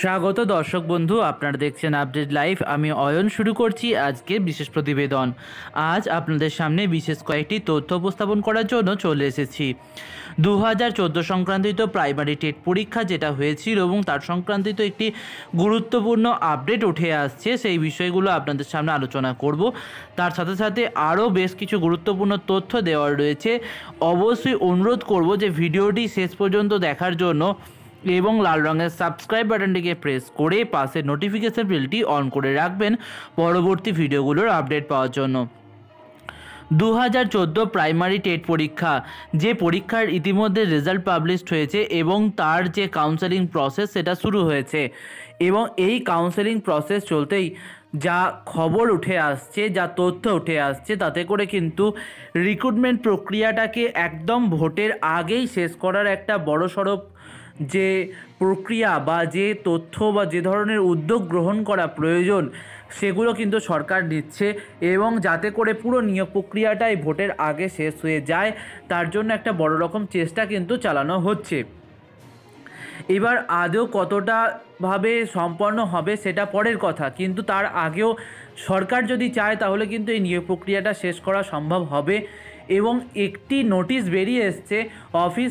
স্বাগত দর্শক বন্ধু আপনারা দেখছেন আপডেট লাইভ আমি অয়ন শুরু করছি আজকে বিশেষ প্রতিবেদন আজ আপনাদের সামনে বিশেষ কয়েকটি তথ্য উপস্থাপন করার জন্য চলে এসেছি দু হাজার চোদ্দো সংক্রান্তিত প্রাইমারি টেট পরীক্ষা যেটা হয়েছিল এবং তার সংক্রান্তিত একটি গুরুত্বপূর্ণ আপডেট উঠে আসছে সেই বিষয়গুলো আপনাদের সামনে আলোচনা করব তার সাথে সাথে আরও বেশ কিছু গুরুত্বপূর্ণ তথ্য দেওয়া রয়েছে অবশ্যই অনুরোধ করব যে ভিডিওটি শেষ পর্যন্ত দেখার জন্য এবং লাল রঙের সাবস্ক্রাইব বাটনটিকে প্রেস করে পাশে নোটিফিকেশান বেলটি অন করে রাখবেন পরবর্তী ভিডিওগুলোর আপডেট পাওয়ার জন্য দু হাজার চোদ্দো প্রাইমারি টেট পরীক্ষা যে পরীক্ষার ইতিমধ্যে রেজাল্ট পাবলিশড হয়েছে এবং তার যে কাউন্সেলিং প্রসেস সেটা শুরু হয়েছে এবং এই কাউন্সেলিং প্রসেস চলতেই যা খবর উঠে আসছে যা তথ্য উঠে আসছে তাতে করে কিন্তু রিক্রুটমেন্ট প্রক্রিয়াটাকে একদম ভোটের আগেই শেষ করার একটা বড়সড় যে প্রক্রিয়া বা যে তথ্য বা যে ধরনের উদ্যোগ গ্রহণ করা প্রয়োজন সেগুলো কিন্তু সরকার নিচ্ছে এবং যাতে করে পুরো নিয়োগ প্রক্রিয়াটাই ভোটের আগে শেষ হয়ে যায় তার জন্য একটা বড় রকম চেষ্টা কিন্তু চালানো হচ্ছে এবার আদৌ কতটা ভাবে সম্পন্ন হবে সেটা পরের কথা কিন্তু তার আগেও সরকার যদি চায় তাহলে কিন্তু এই নিয়োগ প্রক্রিয়াটা শেষ করা সম্ভব হবে এবং একটি নোটিশ বেরিয়ে এসছে office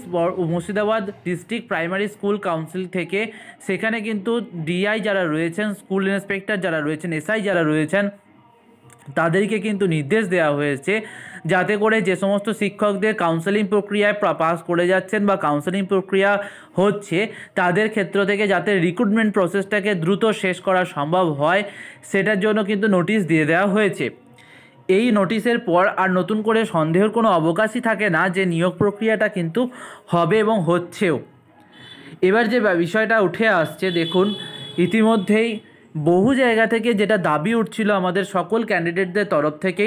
Murshidabad district primary school council থেকে সেখানে কিন্তু ডিআই যারা রয়েছেন স্কুল ইন্সপেক্টর যারা রয়েছেন এসআই যারা রয়েছেন তাদেরকে কিন্তু নির্দেশ দেওয়া হয়েছে যাতে করে যে সমস্ত শিক্ষকদের কাউন্সেলিং প্রক্রিয়ায় পাস করে যাচ্ছেন বা কাউন্সেলিং প্রক্রিয়া হচ্ছে তাদের ক্ষেত্র থেকে যাতে রিক্রুটমেন্ট প্রসেসটাকে দ্রুত শেষ করা সম্ভব হয় সেটার জন্য কিন্তু নোটিশ দিয়ে দেওয়া হয়েছে এই নোটিশের পর আর নতুন করে সন্দেহের কোনো অবকাশই থাকে না যে নিয়োগ প্রক্রিয়াটা কিন্তু হবে এবং হচ্ছেও এবার যে বিষয়টা উঠে আসছে দেখুন ইতিমধ্যেই বহু জায়গা থেকে যেটা দাবি উঠছিল আমাদের সকল ক্যান্ডিডেটদের তরফ থেকে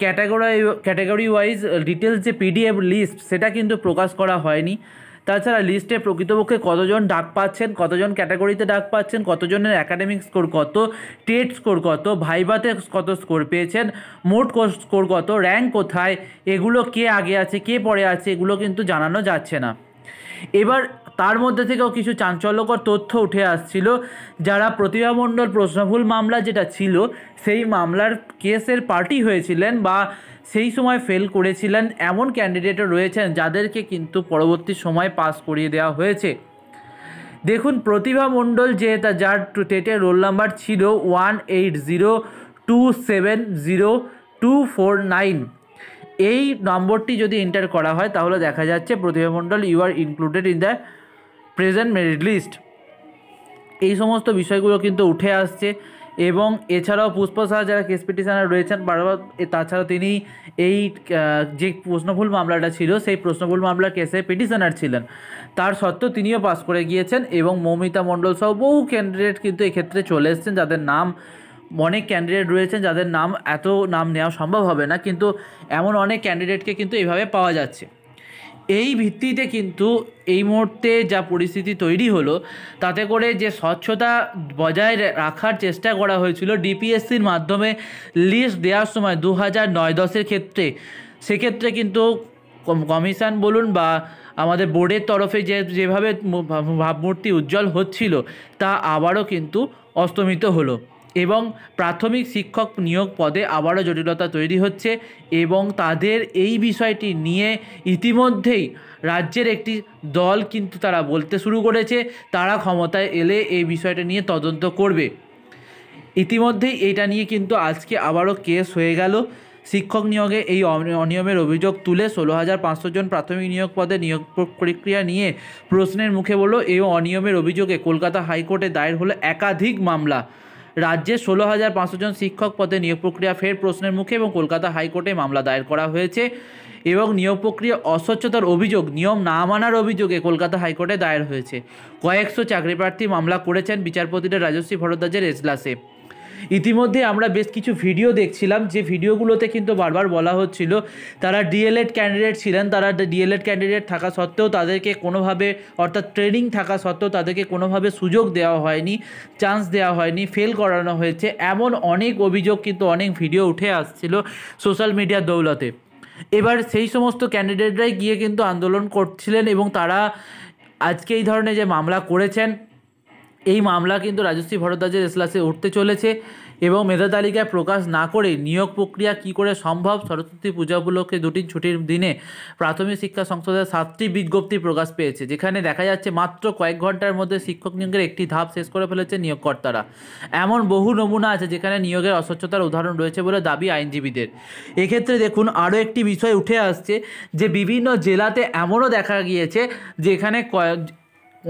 ক্যাটাগরি ক্যাটাগরি ওয়াইজ ডিটেলস যে পিডিএফ লিস্ট সেটা কিন্তু প্রকাশ করা হয়নি তাছাড়া লিস্টে প্রকৃতপক্ষে কতজন ডাক পাচ্ছেন কতজন ক্যাটাগরিতে ডাক পাচ্ছেন কতজনের অ্যাকাডেমিক স্কোর কত টেট স্কোর কত ভাইভাতে কত স্কোর পেয়েছেন মোট স্কোর কত র্যাঙ্ক কোথায় এগুলো কে আগে আছে কে পরে আছে এগুলো কিন্তু জানানো যাচ্ছে না এবার তার মধ্যে থেকেও কিছু চাঞ্চল্যকর তথ্য উঠে আসছিল যারা প্রতিভামণ্ডল প্রশ্নফুল প্রশ্নভুল মামলা যেটা ছিল সেই মামলার কেসের পার্টি হয়েছিলেন বা সেই সময় ফেল করেছিলেন এমন ক্যান্ডিডেটও রয়েছেন যাদেরকে কিন্তু পরবর্তী সময় পাস করিয়ে দেওয়া হয়েছে দেখুন প্রতিভা মণ্ডল যে যার টেটের রোল নাম্বার ছিল one eight zero two seven zero two four nine এই নম্বরটি যদি এন্টার করা হয় তাহলে দেখা যাচ্ছে Pratibha Mondal you are included in the present merit list এই সমস্ত বিষয়গুলো কিন্তু উঠে আসছে এবং এছাড়াও পুষ্প সাহা যারা কেস পিটিশনার রয়েছেন বারবার তাছাড়া তিনি এই যে প্রশ্নভুল মামলাটা ছিল সেই প্রশ্নভুল মামলার কেসে পিটিশনার ছিলেন তার সত্ত্বেও তিনিও পাস করে গিয়েছেন এবং মৌমিতা মণ্ডল সহ বহু ক্যান্ডিডেট কিন্তু এক্ষেত্রে চলে এসছেন যাদের নাম অনেক ক্যান্ডিডেট রয়েছেন যাদের নাম এত নাম নেওয়া সম্ভব হবে না কিন্তু এমন অনেক ক্যান্ডিডেটকে কিন্তু এভাবে পাওয়া যাচ্ছে এই ভিত্তিতে কিন্তু এই মুহূর্তে যা পরিস্থিতি তৈরি হলো তাতে করে যে স্বচ্ছতা বজায় রাখার চেষ্টা করা হয়েছিল ডিপিএসসির মাধ্যমে লিস্ট দেওয়ার সময় দু হাজার নয় দশের ক্ষেত্রে সেক্ষেত্রে কিন্তু কমিশন বলুন বা আমাদের বোর্ডের তরফে যে যেভাবে ভাবমূর্তি উজ্জ্বল হচ্ছিল তা আবারও কিন্তু অস্তমিত হলো এবং প্রাথমিক শিক্ষক নিয়োগ পদে আবারও জটিলতা তৈরি হচ্ছে এবং তাদের এই বিষয়টি নিয়ে ইতিমধ্যেই রাজ্যের একটি দল কিন্তু তারা বলতে শুরু করেছে তারা ক্ষমতায় এলে এই বিষয়টা নিয়ে তদন্ত করবে ইতিমধ্যেই এটা নিয়ে কিন্তু আজকে আবারও কেস হয়ে গেল শিক্ষক নিয়োগে এই অনিয়মের অভিযোগ তুলে ষোলো হাজার পাঁচশো জন প্রাথমিক নিয়োগ পদে নিয়োগ প্রক্রিয়া নিয়ে প্রশ্নের মুখে বলল এই অনিয়মের অভিযোগে কলকাতা হাইকোর্টে দায়ের হলো একাধিক মামলা রাজ্যে ষোলো হাজার পাঁচশো জন শিক্ষক পদে নিয়োগ প্রক্রিয়া ফের প্রশ্নের মুখে এবং কলকাতা হাইকোর্টে মামলা দায়ের করা হয়েছে এবং নিয়োগ প্রক্রিয়া অস্বচ্ছতার অভিযোগ নিয়ম না মানার অভিযোগে কলকাতা হাইকোর্টে দায়ের হয়েছে কয়েকশো চাকরিপ্রার্থী মামলা করেছেন বিচারপতিরা রাজশ্রী ভরদ্বাজের এজলাসে ইতিমধ্যে আমরা বেশ কিছু ভিডিও দেখছিলাম যে ভিডিওগুলোতে কিন্তু বারবার বলা হচ্ছিল তারা ডিএলএড ক্যান্ডিডেট ছিলেন তারা ডিএলএড ক্যান্ডিডেট থাকা সত্ত্বেও তাদেরকে কোনোভাবে অর্থাৎ ট্রেনিং থাকা সত্ত্বেও তাদেরকে কোনোভাবে সুযোগ দেওয়া হয়নি চান্স দেওয়া হয়নি ফেল করানো হয়েছে এমন অনেক অভিযোগ কিন্তু অনেক ভিডিও উঠে আসছিল সোশ্যাল মিডিয়ার দৌলতে এবার সেই সমস্ত ক্যান্ডিডেটরাই গিয়ে কিন্তু আন্দোলন করছিলেন এবং তারা আজকে এই ধরনের যে মামলা করেছেন এই মামলা কিন্তু রাজশ্রী ভরদ্বাজের এসলাসে উঠতে চলেছে এবং মেধা তালিকায় প্রকাশ না করে নিয়োগ প্রক্রিয়া কি করে সম্ভব সরস্বতী পূজা উপলক্ষে দুটি ছুটির দিনে প্রাথমিক শিক্ষা সংসদের সাতটি বিজ্ঞপ্তি প্রকাশ পেয়েছে যেখানে দেখা যাচ্ছে মাত্র কয়েক ঘন্টার মধ্যে শিক্ষক নিয়োগের একটি ধাপ শেষ করে ফেলেছে নিয়োগকর্তারা এমন বহু নমুনা আছে যেখানে নিয়োগের অস্বচ্ছতার উদাহরণ রয়েছে বলে দাবি আইনজীবীদের এক্ষেত্রে দেখুন আরও একটি বিষয় উঠে আসছে যে বিভিন্ন জেলাতে এমনও দেখা গিয়েছে যেখানে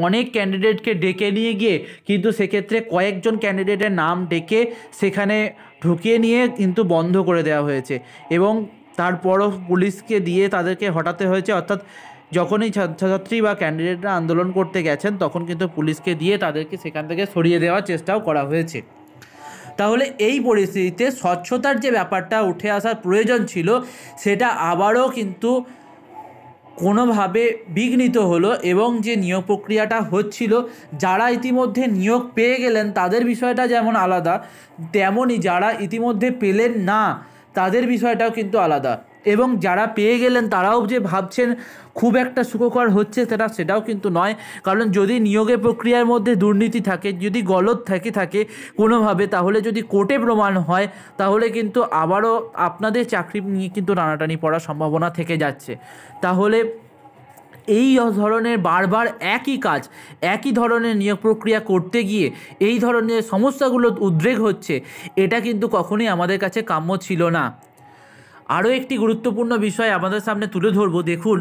অনেক ক্যান্ডিডেটকে ডেকে নিয়ে গিয়ে কিন্তু সেক্ষেত্রে কয়েকজন ক্যান্ডিডেটের নাম ডেকে সেখানে ঢুকিয়ে নিয়ে কিন্তু বন্ধ করে দেওয়া হয়েছে এবং তারপরও পুলিশকে দিয়ে তাদেরকে হটাতে হয়েছে অর্থাৎ যখনই ছাত্রছাত্রী বা ক্যান্ডিডেটরা আন্দোলন করতে গেছেন তখন কিন্তু পুলিশকে দিয়ে তাদেরকে সেখান থেকে সরিয়ে দেওয়ার চেষ্টাও করা হয়েছে তাহলে এই পরিস্থিতিতে স্বচ্ছতার যে ব্যাপারটা উঠে আসার প্রয়োজন ছিল সেটা আবারও কিন্তু কোনোভাবে বিঘ্নিত হলো এবং যে নিয়োগ প্রক্রিয়াটা হচ্ছিল যারা ইতিমধ্যে নিয়োগ পেয়ে গেলেন তাদের বিষয়টা যেমন আলাদা তেমনই যারা ইতিমধ্যে পেলেন না তাদের বিষয়টাও কিন্তু আলাদা এবং যারা পেয়ে গেলেন তারাও যে ভাবছেন খুব একটা সুখকর হচ্ছে সেটা সেটাও কিন্তু নয় কারণ যদি নিয়োগের প্রক্রিয়ার মধ্যে দুর্নীতি থাকে যদি গলত থাকে থাকে কোনোভাবে তাহলে যদি কোর্টে প্রমাণ হয় তাহলে কিন্তু আবারও আপনাদের চাকরি নিয়ে কিন্তু টানাটানি পড়ার সম্ভাবনা থেকে যাচ্ছে তাহলে এই ধরনের বারবার একই কাজ একই ধরনের নিয়োগ প্রক্রিয়া করতে গিয়ে এই ধরনের সমস্যাগুলো উদ্রেক হচ্ছে এটা কিন্তু কখনোই আমাদের কাছে কাম্য ছিল না আরও একটি গুরুত্বপূর্ণ বিষয় আমাদের সামনে তুলে ধরবো দেখুন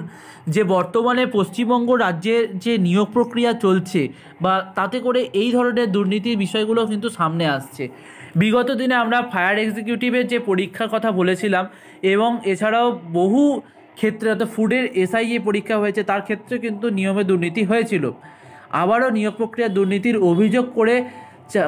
যে বর্তমানে পশ্চিমবঙ্গ রাজ্যের যে নিয়োগ প্রক্রিয়া চলছে বা তাতে করে এই ধরনের দুর্নীতির বিষয়গুলো কিন্তু সামনে আসছে বিগত দিনে আমরা ফায়ার এক্সিকিউটিভের যে পরীক্ষার কথা বলেছিলাম এবং এছাড়াও বহু ক্ষেত্রে অর্থাৎ ফুডের এসআইএ পরীক্ষা হয়েছে তার ক্ষেত্রে কিন্তু নিয়মে দুর্নীতি হয়েছিল আবারও নিয়োগ প্রক্রিয়া দুর্নীতির অভিযোগ করে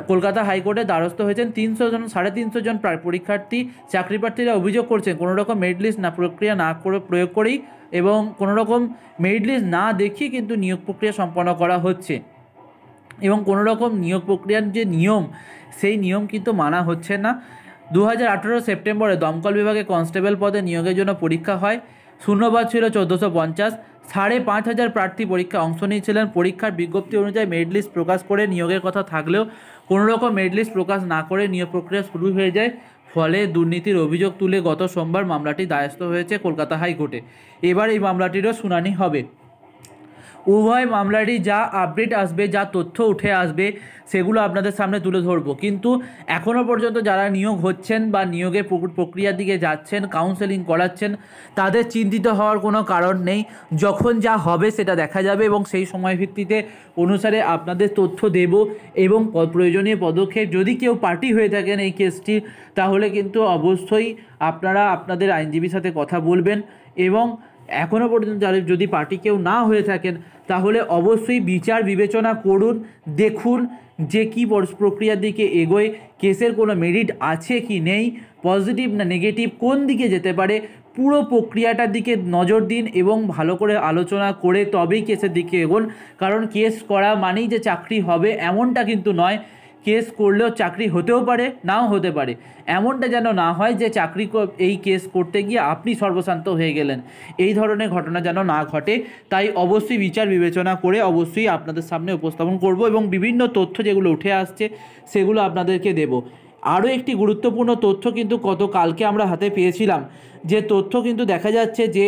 কলকাতা হাইকোর্টে দ্বারস্থ হয়েছেন তিনশো জন সাড়ে তিনশো জন প্রায় পরীক্ষার্থী চাকরি প্রার্থীরা অভিযোগ করছেন কোনো রকম মেরিট লিস্ট না প্রক্রিয়া না করে প্রয়োগ করেই এবং কোনো রকম মেরিট লিস্ট না দেখিয়ে কিন্তু নিয়োগ প্রক্রিয়া সম্পন্ন করা হচ্ছে এবং কোনো রকম নিয়োগ প্রক্রিয়ার যে নিয়ম সেই নিয়ম কিন্তু মানা হচ্ছে না দু সেপ্টেম্বরে দমকল বিভাগে কনস্টেবল পদে নিয়োগের জন্য পরীক্ষা হয় শূন্যবাদ ছিল চোদ্দোশো পঞ্চাশ সাড়ে পাঁচ হাজার প্রার্থী পরীক্ষা অংশ নিয়েছিলেন পরীক্ষার বিজ্ঞপ্তি অনুযায়ী মেড লিস্ট প্রকাশ করে নিয়োগের কথা থাকলেও কোনোরকম মেড লিস্ট প্রকাশ না করে নিয়োগ প্রক্রিয়া শুরু হয়ে যায় ফলে দুর্নীতির অভিযোগ তুলে গত সোমবার মামলাটি দায়স্থ হয়েছে কলকাতা হাইকোর্টে এবার এই মামলাটিরও শুনানি হবে উভয় মামলারই যা আপডেট আসবে যা তথ্য উঠে আসবে সেগুলো আপনাদের সামনে তুলে ধরবো কিন্তু এখনও পর্যন্ত যারা নিয়োগ হচ্ছেন বা নিয়োগের প্রক্রিয়ার দিকে যাচ্ছেন কাউন্সেলিং করাচ্ছেন তাদের চিন্তিত হওয়ার কোনো কারণ নেই যখন যা হবে সেটা দেখা যাবে এবং সেই সময় ভিত্তিতে অনুসারে আপনাদের তথ্য দেব এবং প্রয়োজনীয় পদক্ষেপ যদি কেউ পার্টি হয়ে থাকেন এই কেসটির তাহলে কিন্তু অবশ্যই আপনারা আপনাদের আইনজীবীর সাথে কথা বলবেন এবং এখনও পর্যন্ত যাদের যদি পার্টি কেউ না হয়ে থাকেন তাহলে অবশ্যই বিচার বিবেচনা করুন দেখুন যে কী প্রক্রিয়ার দিকে এগোয় কেসের কোনো মেরিট আছে কি নেই পজিটিভ না নেগেটিভ কোন দিকে যেতে পারে পুরো প্রক্রিয়াটার দিকে নজর দিন এবং ভালো করে আলোচনা করে তবেই কেসের দিকে এগোন কারণ কেস করা মানেই যে চাকরি হবে এমনটা কিন্তু নয় কেস করলেও চাকরি হতেও পারে নাও হতে পারে এমনটা যেন না হয় যে চাকরি এই কেস করতে গিয়ে আপনি সর্বশান্ত হয়ে গেলেন এই ধরনের ঘটনা যেন না ঘটে তাই অবশ্যই বিচার বিবেচনা করে অবশ্যই আপনাদের সামনে উপস্থাপন করব এবং বিভিন্ন তথ্য যেগুলো উঠে আসছে সেগুলো আপনাদেরকে দেব আরও একটি গুরুত্বপূর্ণ তথ্য কিন্তু কত কালকে আমরা হাতে পেয়েছিলাম যে তথ্য কিন্তু দেখা যাচ্ছে যে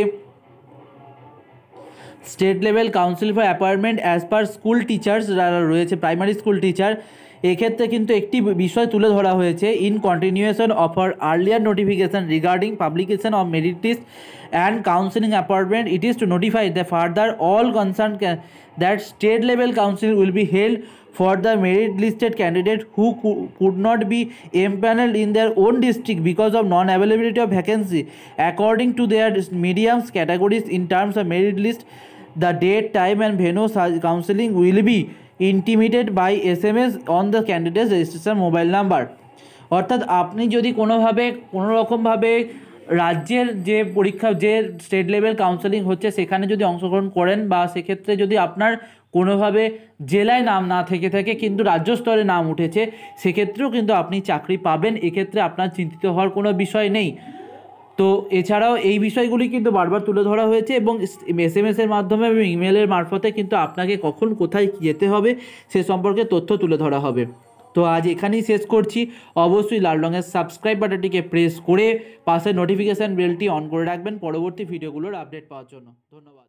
state level council for appointment as per school teachers যারা রয়েছে প্রাইমারি স্কুল টিচার এক্ষেত্রে কিন্তু একটি বিষয় তুলে ধরা হয়েছে in continuation of our earlier notification regarding publication of merits and counselling appointment it is to notify the further all concern that state level council will be held for the merit listed candidate who could not be empanel in their own district because of non availability of vacancy according to their mediums categories in terms of merit list the date time and venue counselling will B ইন্টিমিটেড by S M S on the candidate registration mobile number অর্থাৎ আপনি যদি কোনোভাবে কোনোরকমভাবে রাজ্যের যে পরীক্ষা যে state level counselling হচ্ছে সেখানে যদি অংশগ্রহণ করেন বা সেক্ষেত্রে যদি আপনার কোনোভাবে জেলায় নাম না থেকে থাকে কিন্তু রাজ্য স্তরে নাম উঠেছে সেক্ষেত্রেও কিন্তু আপনি চাকরি পাবেন এক্ষেত্রে আপনার চিন্তিত হওয়ার কোনো বিষয় নেই তো এছাড়াও এই বিষয়গুলি কিন্তু বারবার তুলে ধরা হয়েছে এবং এস এম এসের মাধ্যমে এবং ইমেলের মারফতে কিন্তু আপনাকে কখন কোথায় যেতে হবে সে সম্পর্কে তথ্য তুলে ধরা হবে তো আজ এখানেই শেষ করছি অবশ্যই লাল রঙের সাবস্ক্রাইব বাটনটিকে প্রেস করে পাশে নোটিফিকেশান বেলটি অন করে রাখবেন পরবর্তী ভিডিওগুলোর আপডেট পাওয়ার জন্য ধন্যবাদ